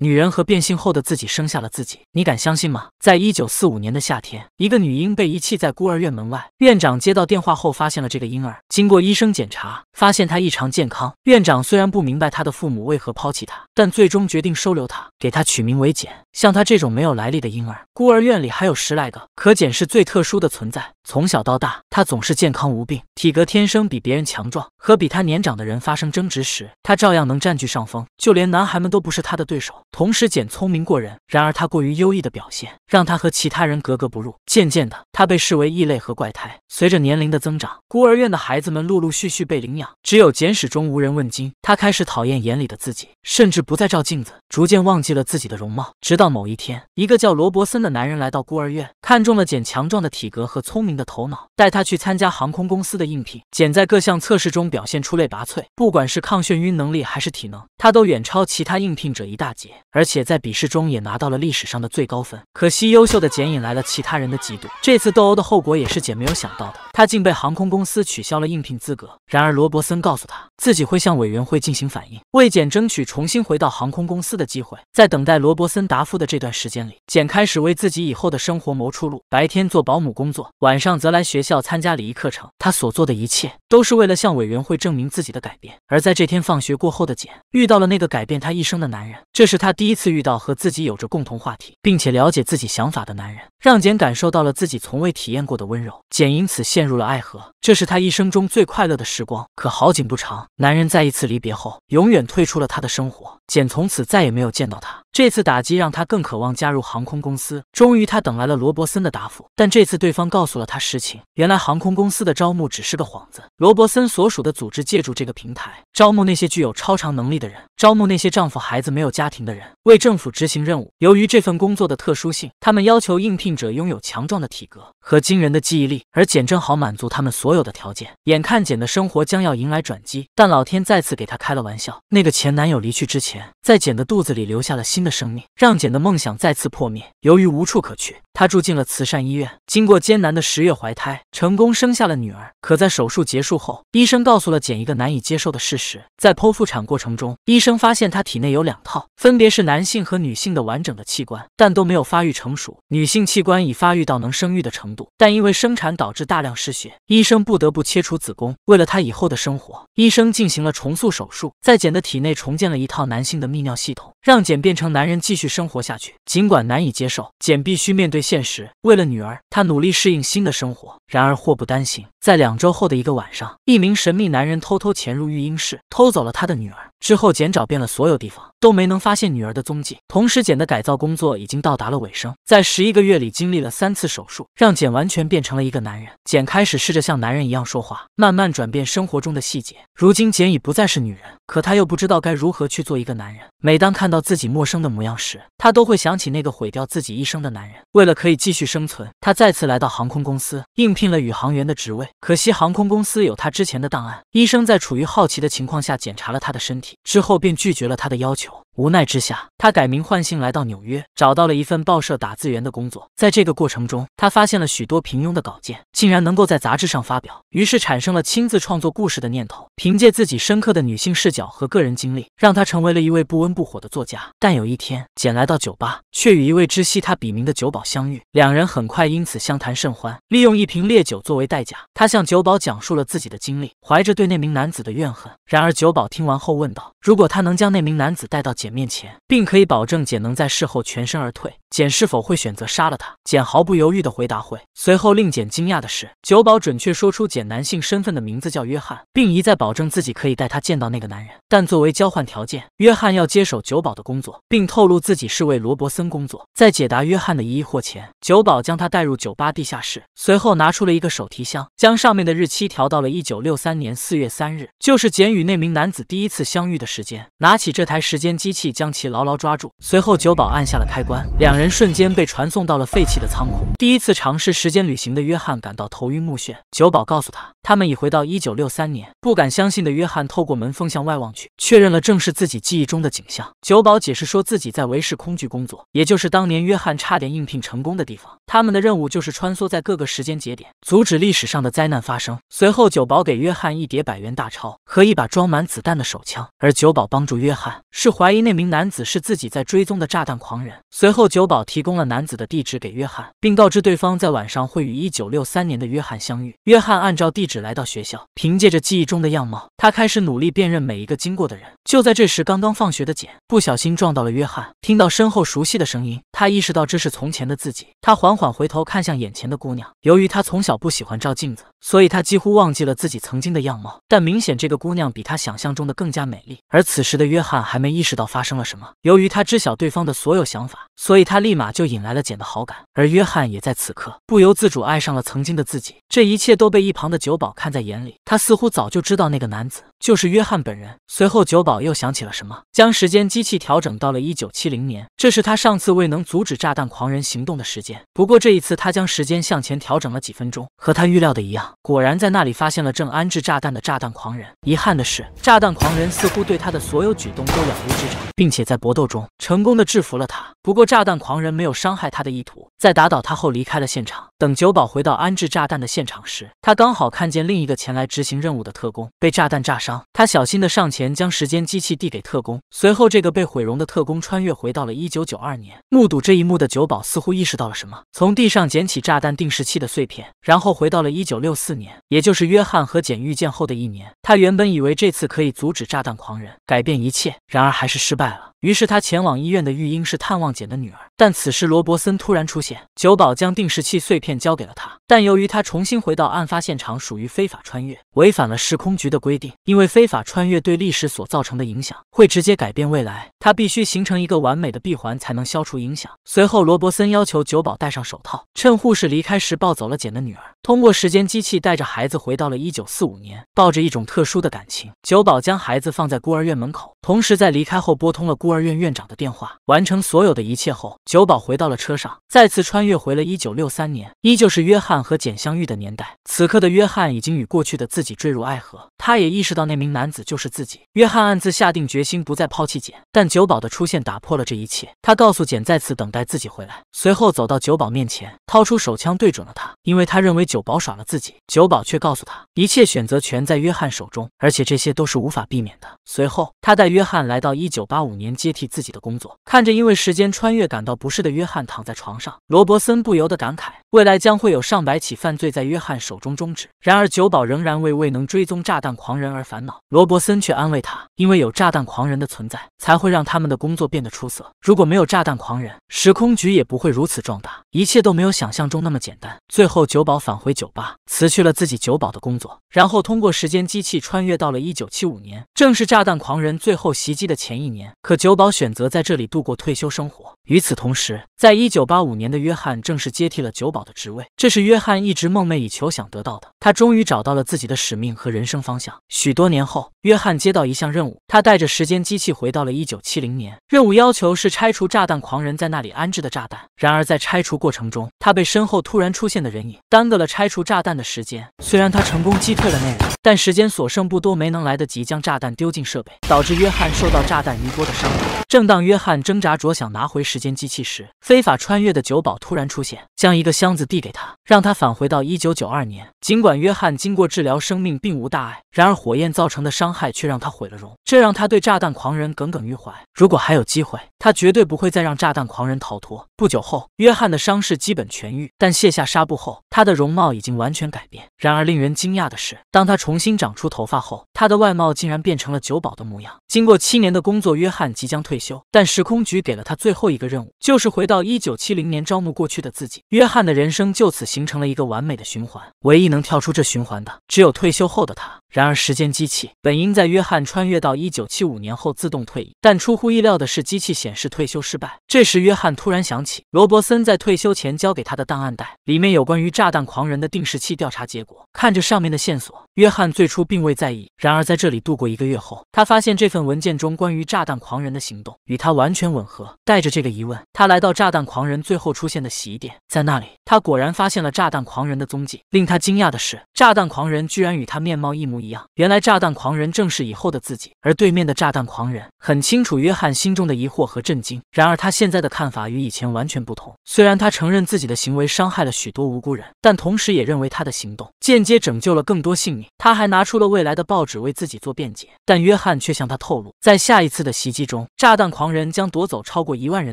女人和变性后的自己生下了自己，你敢相信吗？在一九四五年的夏天，一个女婴被遗弃在孤儿院门外。院长接到电话后发现了这个婴儿，经过医生检查，发现她异常健康。院长虽然不明白她的父母为何抛弃她，但最终决定收留她，给她取名为简。像她这种没有来历的婴儿，孤儿院里还有十来个，可简是最特殊的存在。从小到大，她总是健康无病，体格天生比别人强壮。和比他年长的人发生争执时，他照样能占据上风，就连男孩们都不是他的对手。同时，简聪明过人。然而，他过于优异的表现，让他和其他人格格不入。渐渐的，他被视为异类和怪胎。随着年龄的增长，孤儿院的孩子们陆陆续续被领养，只有简始终无人问津。他开始讨厌眼里的自己，甚至不再照镜子，逐渐忘记了自己的容貌。直到某一天，一个叫罗伯森的男人来到孤儿院，看中了简强壮的体格和聪明的头脑，带他去参加航空公司的应聘。简在各项测试中表现出类拔萃，不管是抗眩晕能力还是体能，他都远超其他应聘者一大截。而且在笔试中也拿到了历史上的最高分，可惜优秀的简引来了其他人的嫉妒。这次斗殴的后果也是简没有想到的，她竟被航空公司取消了应聘资格。然而罗伯森告诉他自己会向委员会进行反映，为简争取重新回到航空公司的机会。在等待罗伯森答复的这段时间里，简开始为自己以后的生活谋出路，白天做保姆工作，晚上则来学校参加礼仪课程。他所做的一切都是为了向委员会证明自己的改变。而在这天放学过后的简遇到了那个改变他一生的男人，这是他。他第一次遇到和自己有着共同话题，并且了解自己想法的男人，让简感受到了自己从未体验过的温柔。简因此陷入了爱河，这是他一生中最快乐的时光。可好景不长，男人在一次离别后，永远退出了他的生活。简从此再也没有见到他。这次打击让他更渴望加入航空公司。终于，他等来了罗伯森的答复，但这次对方告诉了他实情：原来航空公司的招募只是个幌子，罗伯森所属的组织借助这个平台招募那些具有超常能力的人，招募那些丈夫孩子没有家庭的。为政府执行任务。由于这份工作的特殊性，他们要求应聘者拥有强壮的体格和惊人的记忆力，而简正好满足他们所有的条件。眼看简的生活将要迎来转机，但老天再次给他开了玩笑。那个前男友离去之前，在简的肚子里留下了新的生命，让简的梦想再次破灭。由于无处可去。她住进了慈善医院，经过艰难的十月怀胎，成功生下了女儿。可在手术结束后，医生告诉了简一个难以接受的事实：在剖腹产过程中，医生发现她体内有两套，分别是男性和女性的完整的器官，但都没有发育成熟。女性器官已发育到能生育的程度，但因为生产导致大量失血，医生不得不切除子宫。为了她以后的生活，医生进行了重塑手术，在简的体内重建了一套男性的泌尿系统。让简变成男人，继续生活下去，尽管难以接受，简必须面对现实，为了女儿。他努力适应新的生活，然而祸不单行。在两周后的一个晚上，一名神秘男人偷偷潜入育婴室，偷走了他的女儿。之后，简找遍了所有地方，都没能发现女儿的踪迹。同时，简的改造工作已经到达了尾声，在十一个月里经历了三次手术，让简完全变成了一个男人。简开始试着像男人一样说话，慢慢转变生活中的细节。如今，简已不再是女人，可她又不知道该如何去做一个男人。每当看到自己陌生的模样时，她都会想起那个毁掉自己一生的男人。为了可以继续生存，她在。再次来到航空公司应聘了宇航员的职位，可惜航空公司有他之前的档案。医生在处于好奇的情况下检查了他的身体，之后便拒绝了他的要求。无奈之下，他改名换姓来到纽约，找到了一份报社打字员的工作。在这个过程中，他发现了许多平庸的稿件竟然能够在杂志上发表，于是产生了亲自创作故事的念头。凭借自己深刻的女性视角和个人经历，让他成为了一位不温不火的作家。但有一天，简来到酒吧，却与一位知悉他笔名的酒保相遇。两人很快因此相谈甚欢，利用一瓶烈酒作为代价，他向酒保讲述了自己的经历，怀着对那名男子的怨恨。然而，酒保听完后问道：“如果他能将那名男子带到……”姐面前，并可以保证姐能在事后全身而退。简是否会选择杀了他？简毫不犹豫的回答会。随后令简惊讶的是，酒保准确说出简男性身份的名字叫约翰，并一再保证自己可以带他见到那个男人。但作为交换条件，约翰要接手酒保的工作，并透露自己是为罗伯森工作。在解答约翰的疑惑前，酒保将他带入酒吧地下室，随后拿出了一个手提箱，将上面的日期调到了一九六三年四月三日，就是简与那名男子第一次相遇的时间。拿起这台时间机器，将其牢牢抓住，随后酒保按下了开关，两人。人瞬间被传送到了废弃的仓库。第一次尝试时间旅行的约翰感到头晕目眩。酒保告诉他，他们已回到一九六三年。不敢相信的约翰透过门缝向外望去，确认了正是自己记忆中的景象。酒保解释说，自己在维氏空具工作，也就是当年约翰差点应聘成功的地方。他们的任务就是穿梭在各个时间节点，阻止历史上的灾难发生。随后，酒保给约翰一叠百元大钞和一把装满子弹的手枪。而酒保帮助约翰是怀疑那名男子是自己在追踪的炸弹狂人。随后，酒保提供了男子的地址给约翰，并告知对方在晚上会与1963年的约翰相遇。约翰按照地址来到学校，凭借着记忆中的样貌，他开始努力辨认每一个经过的人。就在这时，刚刚放学的简不小心撞到了约翰，听到身后熟悉的声音，他意识到这是从前的自己。他缓。缓缓回头看向眼前的姑娘，由于他从小不喜欢照镜子，所以他几乎忘记了自己曾经的样貌。但明显这个姑娘比他想象中的更加美丽。而此时的约翰还没意识到发生了什么，由于他知晓对方的所有想法，所以他立马就引来了简的好感。而约翰也在此刻不由自主爱上了曾经的自己。这一切都被一旁的酒保看在眼里，他似乎早就知道那个男子。就是约翰本人。随后，酒保又想起了什么，将时间机器调整到了一九七零年，这是他上次未能阻止炸弹狂人行动的时间。不过这一次，他将时间向前调整了几分钟。和他预料的一样，果然在那里发现了正安置炸弹的炸弹狂人。遗憾的是，炸弹狂人似乎对他的所有举动都了如指掌，并且在搏斗中成功的制服了他。不过，炸弹狂人没有伤害他的意图，在打倒他后离开了现场。等酒保回到安置炸弹的现场时，他刚好看见另一个前来执行任务的特工被炸弹炸伤。他小心的上前，将时间机器递给特工。随后，这个被毁容的特工穿越回到了一九九二年。目睹这一幕的酒保似乎意识到了什么，从地上捡起炸弹定时器的碎片，然后回到了一九六四年，也就是约翰和简遇见后的一年。他原本以为这次可以阻止炸弹狂人改变一切，然而还是失败了。于是他前往医院的育婴室探望简的女儿。但此时罗伯森突然出现，酒保将定时器碎片交给了他。但由于他重新回到案发现场，属于非法穿越，违反了时空局的规定，因为。非法穿越对历史所造成的影响会直接改变未来，他必须形成一个完美的闭环才能消除影响。随后，罗伯森要求酒保戴上手套，趁护士离开时抱走了简的女儿。通过时间机器，带着孩子回到了一九四五年，抱着一种特殊的感情，酒保将孩子放在孤儿院门口，同时在离开后拨通了孤儿院院长的电话，完成所有的一切后，酒保回到了车上，再次穿越回了一九六三年，依旧是约翰和简相遇的年代。此刻的约翰已经与过去的自己坠入爱河，他也意识到。那名男子就是自己。约翰暗自下定决心，不再抛弃简。但酒保的出现打破了这一切。他告诉简再次等待自己回来，随后走到酒保面前，掏出手枪对准了他，因为他认为酒保耍了自己。酒保却告诉他，一切选择权在约翰手中，而且这些都是无法避免的。随后，他带约翰来到1985年接替自己的工作，看着因为时间穿越感到不适的约翰躺在床上，罗伯森不由得感慨：未来将会有上百起犯罪在约翰手中终止。然而，酒保仍然为未能追踪炸弹狂人而烦。烦恼，罗伯森却安慰他，因为有炸弹狂人的存在，才会让他们的工作变得出色。如果没有炸弹狂人，时空局也不会如此壮大。一切都没有想象中那么简单。最后，酒保返回酒吧，辞去了自己酒保的工作，然后通过时间机器穿越到了一九七五年，正是炸弹狂人最后袭击的前一年。可酒保选择在这里度过退休生活。与此同时，在一九八五年的约翰正式接替了酒保的职位，这是约翰一直梦寐以求想得到的。他终于找到了自己的使命和人生方向。许多。多年后，约翰接到一项任务，他带着时间机器回到了一九七零年。任务要求是拆除炸弹狂人在那里安置的炸弹。然而在拆除过程中，他被身后突然出现的人影耽搁了拆除炸弹的时间。虽然他成功击退了那人，但时间所剩不多，没能来得及将炸弹丢进设备，导致约翰受到炸弹余波的伤害。正当约翰挣扎着想拿回时间机器时，非法穿越的酒保突然出现，将一个箱子递给他，让他返回到一九九二年。尽管约翰经过治疗，生命并无大碍，然而火焰。造成的伤害却让他毁了容，这让他对炸弹狂人耿耿于怀。如果还有机会，他绝对不会再让炸弹狂人逃脱。不久后，约翰的伤势基本痊愈，但卸下纱布后，他的容貌已经完全改变。然而，令人惊讶的是，当他重新长出头发后。他的外貌竟然变成了酒保的模样。经过七年的工作，约翰即将退休，但时空局给了他最后一个任务，就是回到一九七零年招募过去的自己。约翰的人生就此形成了一个完美的循环。唯一能跳出这循环的，只有退休后的他。然而，时间机器本应在约翰穿越到一九七五年后自动退役，但出乎意料的是，机器显示退休失败。这时，约翰突然想起罗伯森在退休前交给他的档案袋，里面有关于炸弹狂人的定时器调查结果。看着上面的线索，约翰最初并未在意。然而在这里度过一个月后，他发现这份文件中关于炸弹狂人的行动与他完全吻合。带着这个疑问，他来到炸弹狂人最后出现的洗衣店，在那里，他果然发现了炸弹狂人的踪迹。令他惊讶的是，炸弹狂人居然与他面貌一模一样。原来，炸弹狂人正是以后的自己。而对面的炸弹狂人很清楚约翰心中的疑惑和震惊。然而他现在的看法与以前完全不同。虽然他承认自己的行为伤害了许多无辜人，但同时也认为他的行动间接拯救了更多性命。他还拿出了未来的报纸。只为自己做辩解，但约翰却向他透露，在下一次的袭击中，炸弹狂人将夺走超过一万人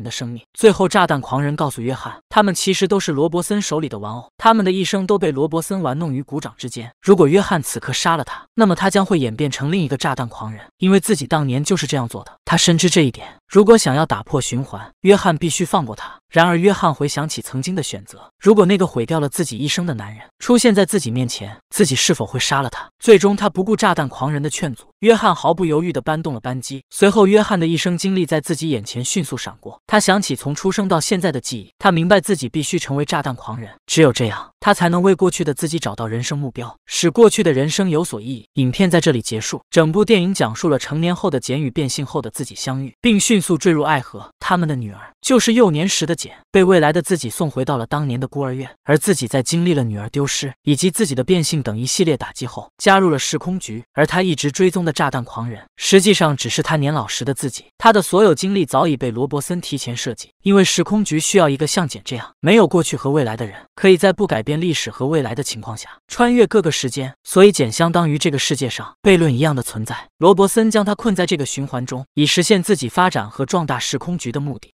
的生命。最后，炸弹狂人告诉约翰，他们其实都是罗伯森手里的玩偶，他们的一生都被罗伯森玩弄于股掌之间。如果约翰此刻杀了他，那么他将会演变成另一个炸弹狂人，因为自己当年就是这样做的。他深知这一点。如果想要打破循环，约翰必须放过他。然而，约翰回想起曾经的选择：如果那个毁掉了自己一生的男人出现在自己面前，自己是否会杀了他？最终，他不顾炸弹狂人的劝阻，约翰毫不犹豫的搬动了扳机。随后，约翰的一生经历在自己眼前迅速闪过。他想起从出生到现在的记忆，他明白自己必须成为炸弹狂人，只有这样。他才能为过去的自己找到人生目标，使过去的人生有所意义。影片在这里结束。整部电影讲述了成年后的简与变性后的自己相遇，并迅速坠入爱河。他们的女儿就是幼年时的简，被未来的自己送回到了当年的孤儿院。而自己在经历了女儿丢失以及自己的变性等一系列打击后，加入了时空局。而他一直追踪的炸弹狂人，实际上只是他年老时的自己。他的所有经历早已被罗伯森提前设计。因为时空局需要一个像简这样没有过去和未来的人，可以在不改变历史和未来的情况下穿越各个时间，所以简相当于这个世界上悖论一样的存在。罗伯森将他困在这个循环中，以实现自己发展和壮大时空局的目的。